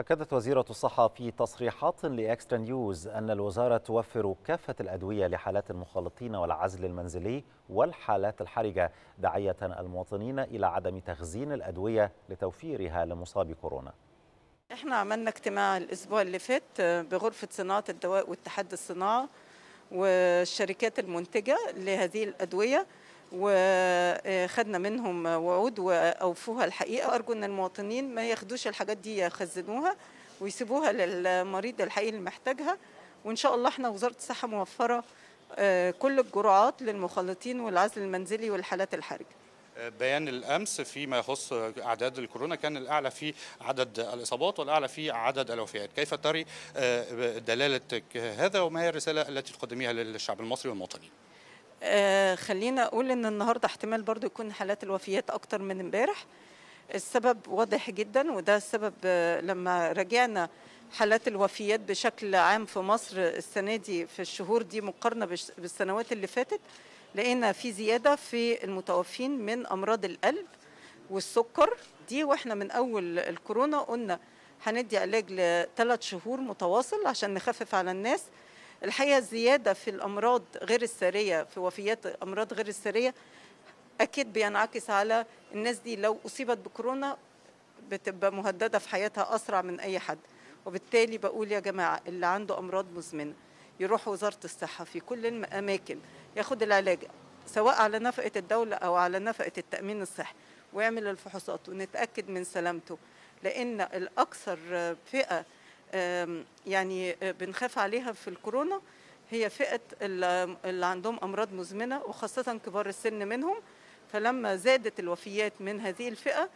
أكدت وزيرة الصحة في تصريحات لإكسترا نيوز أن الوزارة توفر كافة الأدوية لحالات المخالطين والعزل المنزلي والحالات الحرجة داعية المواطنين إلى عدم تخزين الأدوية لتوفيرها لمصابي كورونا احنا عملنا اجتماع الأسبوع اللي فات آه، بغرفة صناعة الدواء واتحاد الصناعة والشركات المنتجة لهذه الأدوية وخدنا منهم وعود واوفوها الحقيقه ارجو ان المواطنين ما ياخدوش الحاجات دي يخزنوها ويسيبوها للمريض الحقيقي اللي محتاجها وان شاء الله احنا وزاره الصحه موفره آه، كل الجرعات للمخلطين والعزل المنزلي والحالات الحرجه آه، بيان الامس فيما يخص اعداد الكورونا كان الاعلى في عدد الاصابات والاعلى في عدد الوفيات، كيف تري آه، دلالتك هذا وما هي الرساله التي تقدميها للشعب المصري والمواطنين؟ آه، خلينا اقول ان النهارده احتمال برضو يكون حالات الوفيات اكتر من امبارح السبب واضح جدا وده السبب آه، لما راجعنا حالات الوفيات بشكل عام في مصر السنه دي في الشهور دي مقارنه بالسنوات اللي فاتت لقينا في زياده في المتوفين من امراض القلب والسكر دي واحنا من اول الكورونا قلنا هندي علاج لثلاث شهور متواصل عشان نخفف على الناس الحقيقه الزياده في الامراض غير الساريه في وفيات امراض غير الساريه اكيد بينعكس على الناس دي لو اصيبت بكورونا بتبقى مهدده في حياتها اسرع من اي حد وبالتالي بقول يا جماعه اللي عنده امراض مزمنه يروح وزاره الصحه في كل الاماكن ياخد العلاج سواء على نفقه الدوله او على نفقه التامين الصحي ويعمل الفحوصات ونتاكد من سلامته لان الاكثر فئه يعني آه، بنخاف عليها في الكورونا هي فئه اللي عندهم امراض مزمنه وخاصه كبار السن منهم فلما زادت الوفيات من هذه الفئه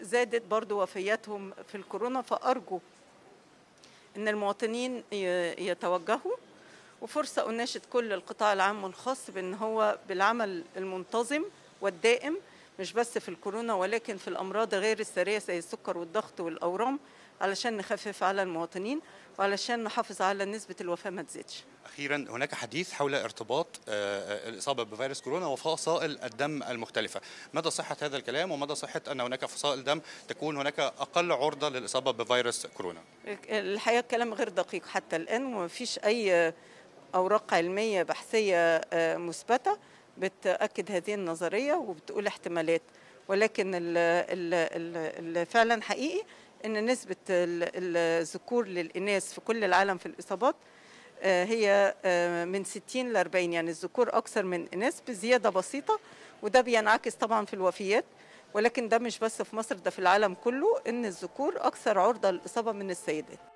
زادت برضو وفياتهم في الكورونا فارجو ان المواطنين يتوجهوا وفرصه اناشد كل القطاع العام والخاص بان هو بالعمل المنتظم والدائم مش بس في الكورونا ولكن في الامراض غير السرية زي السكر والضغط والاورام علشان نخفف على المواطنين وعلشان نحافظ على نسبة الوفاة ما تزيدش أخيرا هناك حديث حول ارتباط آه، آه، الإصابة بفيروس كورونا وفصائل الدم المختلفة مدى صحة هذا الكلام ومدى صحة أن هناك فصائل دم تكون هناك أقل عرضة للإصابة بفيروس كورونا الحقيقة الكلام غير دقيق حتى الآن وما فيش أي أوراق علمية بحثية آه، مثبتة بتأكد هذه النظرية وبتقول احتمالات ولكن اللي فعلا حقيقي ان نسبه الذكور للاناث في كل العالم في الاصابات آه، هي آه، من 60 ل 40 يعني الذكور اكثر من الاناث بزياده بسيطه وده بينعكس طبعا في الوفيات ولكن ده مش بس في مصر ده في العالم كله ان الذكور اكثر عرضه للاصابه من السيدات